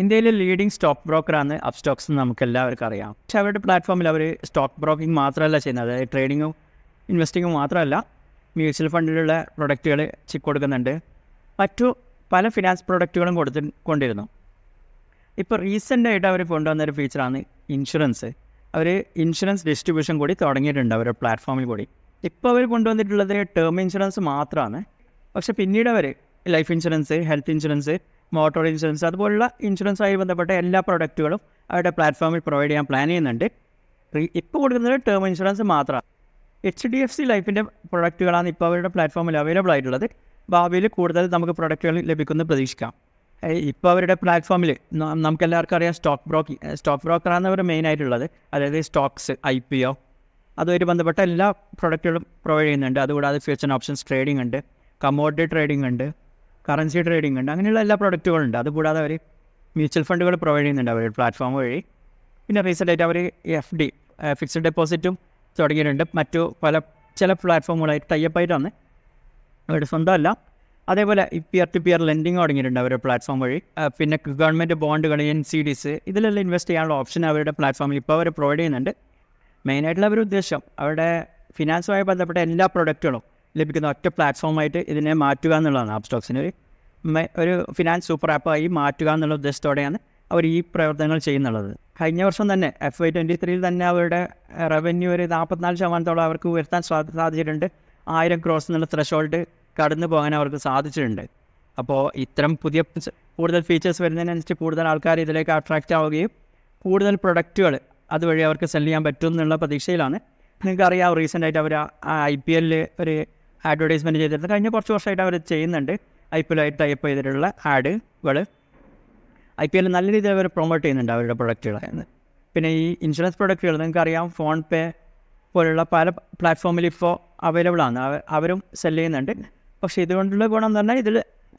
ഇന്ത്യയിലെ leading stock ബ്രോക്കറാണ് Upstox എന്ന് നമുക്ക് എല്ലാവർക്കും അറിയാം പക്ഷേ അവരുടെ പ്ലാറ്റ്ഫോമിൽ അവർ സ്റ്റോക്ക് ബ്രോക്കിംഗ് മാത്രമല്ല ചെയ്യുന്നത് അതായത് ട്രേഡിങ്ങും ഇൻവെസ്റ്റിങ്ങും മാത്രമല്ല മ്യൂച്വൽ ഫണ്ടിലുള്ള പ്രൊഡക്റ്റുകൾ കൊടുക്കുന്നുണ്ട് മറ്റു പല ഫിനാൻസ് പ്രൊഡക്റ്റുകളും കൊടുത്തി കൊണ്ടിരുന്നു ഇപ്പോൾ റീസെൻ്റായിട്ട് അവർ കൊണ്ടുവന്നൊരു ഫീച്ചറാണ് ഇൻഷുറൻസ് അവർ ഇൻഷുറൻസ് ഡിസ്ട്രിബ്യൂഷൻ കൂടി തുടങ്ങിയിട്ടുണ്ട് അവരുടെ പ്ലാറ്റ്ഫോമിൽ കൂടി ഇപ്പോൾ അവർ കൊണ്ടുവന്നിട്ടുള്ളത് ടേം ഇൻഷുറൻസ് മാത്രമാണ് പക്ഷെ പിന്നീട് അവർ life insurance health insurance motor insurance അതുപോലുള്ള ഇൻഷുറൻസുമായി ബന്ധപ്പെട്ട എല്ലാ പ്രൊഡക്റ്റുകളും അവരുടെ പ്ലാറ്റ്ഫോമിൽ പ്രൊവൈഡ് ചെയ്യാൻ പ്ലാൻ ചെയ്യുന്നുണ്ട് ഇപ്പോൾ കൊടുക്കുന്നത് ടേം ഇൻഷുറൻസ് മാത്രമാണ് എച്ച് ഡി എഫ് സി ലൈഫിൻ്റെ പ്രൊഡക്റ്റുകളാണ് ഇപ്പോൾ അവരുടെ പ്ലാറ്റ്ഫോമിൽ അവൈലബിൾ ആയിട്ടുള്ളത് ഭാവിയിൽ കൂടുതൽ നമുക്ക് പ്രൊഡക്റ്റുകൾ ലഭിക്കുന്നു പ്രതീക്ഷിക്കാം ഇപ്പോൾ അവരുടെ പ്ലാറ്റ്ഫോമിൽ നമുക്കെല്ലാവർക്കും അറിയാം സ്റ്റോക്ക് ബ്രോക്കി സ്റ്റോക്ക് ബ്രോക്കറാണ് അവർ മെയിൻ ആയിട്ടുള്ളത് അതായത് സ്റ്റോക്സ് ഐ പി ഒ അതുമായി ബന്ധപ്പെട്ട എല്ലാ പ്രൊഡക്റ്റുകളും പ്രൊവൈഡ് ചെയ്യുന്നുണ്ട് അതുകൂടാതെ ഫ്യൂച്ചർ ഓപ്ഷൻസ് ട്രേഡിംഗ് ഉണ്ട് കമോഡിറ്റി ട്രേഡിംഗ് ഉണ്ട് കറൻസി ട്രേഡിംഗ് ഉണ്ട് അങ്ങനെയുള്ള എല്ലാ ഉണ്ട് അതുകൂടാതെ അവർ മ്യൂച്വൽ ഫണ്ടുകൾ പ്രൊവൈഡ് ചെയ്യുന്നുണ്ട് അവർ പ്ലാറ്റ്ഫോം വഴി പിന്നെ റീസെൻ്റായിട്ട് ആയിട്ട് അവർ എഫ് ഡി ഫിക്സഡ് ഡെപ്പോസിറ്റും തുടങ്ങിയിട്ടുണ്ട് മറ്റു പല ചില പ്ലാറ്റ്ഫോമുകളായിട്ട് ടൈപ്പായിട്ടാണ് അവരുടെ സ്വന്തമല്ല അതേപോലെ പിയർ ടു പിയർ ലെൻഡിങ് തുടങ്ങിയിട്ടുണ്ട് അവരുടെ പ്ലാറ്റ്ഫോം വഴി പിന്നെ ഗവൺമെൻറ് ബോണ്ടുകൾ എൻ സി ഡിസ് ഇതിലെല്ലാം ഇൻവെസ്റ്റ് ചെയ്യാനുള്ള ഓപ്ഷൻ അവരുടെ പ്ലാറ്റ്ഫോമിൽ ഇപ്പോൾ അവർ പ്രൊവൈഡ് ചെയ്യുന്നുണ്ട് മെയിനായിട്ടുള്ള അവരുടെ ഉദ്ദേശം അവരുടെ ഫിനാൻസുമായി ബന്ധപ്പെട്ട എല്ലാ പ്രൊഡക്റ്റുകളും ലഭിക്കുന്ന ഒറ്റ പ്ലാറ്റ്ഫോമായിട്ട് ഇതിനെ മാറ്റുക എന്നുള്ളതാണ് സ്റ്റോക്സിന് ഒരു ഒരു ഫിനാൻസ് സൂപ്പർ ആപ്പായി മാറ്റുക എന്നുള്ള ഉദ്ദേശത്തോടെയാണ് അവർ ഈ പ്രവർത്തനങ്ങൾ ചെയ്യുന്നുള്ളത് കഴിഞ്ഞ വർഷം തന്നെ എഫ് ഐ ട്വൻറ്റി ത്രീയിൽ തന്നെ അവരുടെ റവന്യൂ ഒരു നാൽപ്പത്തിനാല് ശതമാനത്തോളം അവർക്ക് ഉയർത്താൻ സാധിച്ചിട്ടുണ്ട് ആയിരം ക്രോസ് എന്നുള്ള ത്രഷോൾഡ് കടന്നു പോകാൻ അവർക്ക് സാധിച്ചിട്ടുണ്ട് അപ്പോൾ ഇത്തരം പുതിയ കൂടുതൽ ഫീച്ചേഴ്സ് വരുന്നതിനനുസരിച്ച് കൂടുതൽ ആൾക്കാർ ഇതിലേക്ക് അട്രാക്റ്റ് ആവുകയും കൂടുതൽ പ്രൊഡക്റ്റുകൾ അതുവഴി അവർക്ക് സെല് ചെയ്യാൻ പറ്റും എന്നുള്ള പ്രതീക്ഷയിലാണ് നിങ്ങൾക്കറിയാം റീസെൻ്റായിട്ട് അവർ ഐ പി എല്ലിൽ ഒരു അഡ്വർടൈസ്മെൻറ്റ് ചെയ്തിരുന്നത് കഴിഞ്ഞ കുറച്ച് വർഷമായിട്ട് അവർ ചെയ്യുന്നുണ്ട് ഐ പി എല്ലായിട്ട് ടൈപ്പ് ചെയ്തിട്ടുള്ള ആഡുകൾ ഐ പി എൽ നല്ല രീതിയിൽ അവർ പ്രൊമോട്ട് ചെയ്യുന്നുണ്ട് അവരുടെ പ്രൊഡക്റ്റുകളായിരുന്നു പിന്നെ ഈ ഇൻഷുറൻസ് പ്രൊഡക്റ്റുകൾ നിങ്ങൾക്കറിയാം ഫോൺ പേ പോലുള്ള പല പ്ലാറ്റ്ഫോമിൽ ഇപ്പോൾ അവൈലബിൾ ആണ് അവരും സെല് ചെയ്യുന്നുണ്ട് പക്ഷേ ഇതുകൊണ്ടുള്ള ഗുണം എന്ന് പറഞ്ഞാൽ ഇതിൽ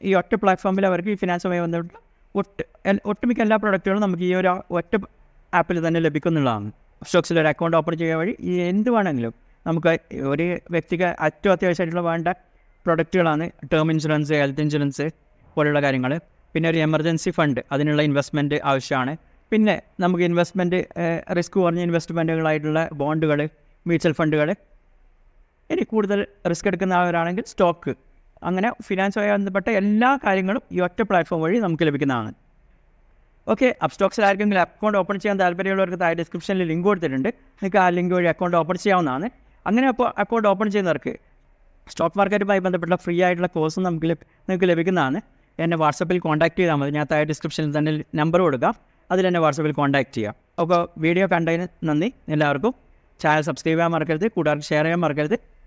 ഈ ഒറ്റ പ്ലാറ്റ്ഫോമിൽ അവർക്ക് ഈ ഫിനാൻസുമായി ബന്ധപ്പെട്ട് ഒട്ട് ഒട്ടുമിക്ക എല്ലാ പ്രൊഡക്റ്റുകളും നമുക്ക് ഈ ഒരു ഒറ്റ ആപ്പിൽ തന്നെ ലഭിക്കുന്നുള്ളതാണ് സ്റ്റോക്സിൽ ഒരു അക്കൗണ്ട് ഓപ്പൺ ചെയ്യുക വഴി എന്ത് വേണമെങ്കിലും നമുക്ക് ഒരു വ്യക്തിക്ക് ഏറ്റവും അത്യാവശ്യമായിട്ടുള്ള വേണ്ട പ്രൊഡക്റ്റുകളാണ് ടേം ഇൻഷുറൻസ് ഹെൽത്ത് ഇൻഷുറൻസ് പോലുള്ള കാര്യങ്ങൾ പിന്നെ ഒരു എമർജൻസി ഫണ്ട് അതിനുള്ള ഇൻവെസ്റ്റ്മെൻറ്റ് ആവശ്യമാണ് പിന്നെ നമുക്ക് ഇൻവെസ്റ്റ്മെൻറ്റ് റിസ്ക് കുറഞ്ഞ ഇൻവെസ്റ്റ്മെൻറ്റുകളായിട്ടുള്ള ബോണ്ടുകൾ മ്യൂച്വൽ ഫണ്ടുകൾ ഇനി കൂടുതൽ റിസ്ക് എടുക്കുന്ന ആളാണെങ്കിൽ സ്റ്റോക്ക് അങ്ങനെ ഫിനാൻസുമായി ബന്ധപ്പെട്ട എല്ലാ കാര്യങ്ങളും ഈ ഒറ്റ പ്ലാറ്റ്ഫോം വഴി നമുക്ക് ലഭിക്കുന്നതാണ് ഓക്കെ അപ്സ്റ്റോക്സിൽ ആർക്കെങ്കിലും അക്കൗണ്ട് ഓപ്പൺ ചെയ്യാൻ താല്പര്യമുള്ളവർക്ക് താഴെ ഡിസ്ക്രിപ്ഷനിൽ ലിങ്ക് കൊടുത്തിട്ടുണ്ട് നിങ്ങൾക്ക് ആ ലിങ്ക് വഴി അക്കൗണ്ട് ഓപ്പൺ ചെയ്യാവുന്നതാണ് അങ്ങനെ അപ്പോൾ അക്കൗണ്ട് ഓപ്പൺ ചെയ്യുന്നവർക്ക് സ്റ്റോക്ക് മാർക്കറ്റുമായി ബന്ധപ്പെട്ട ഫ്രീ ആയിട്ടുള്ള കോഴ്സും നമുക്ക് നിങ്ങൾക്ക് ലഭിക്കുന്നതാണ് എന്നെ വാട്സപ്പിൽ കോൺടാക്ട് ചെയ്താൽ മതി ഞാൻ താഴെ ഡിസ്ക്രിപ്ഷനിൽ തന്നെ നമ്പർ കൊടുക്കാം അതിൽ എന്നെ വാട്സപ്പിൽ കോൺടാക്ട് ചെയ്യാം അപ്പോൾ വീഡിയോ കണ്ടതിന് നന്ദി എല്ലാവർക്കും ചാനൽ സബ്സ്ക്രൈബ് ചെയ്യാൻ മറക്കരുത് കൂടാതെ ഷെയർ ചെയ്യാൻ മറക്കരുത്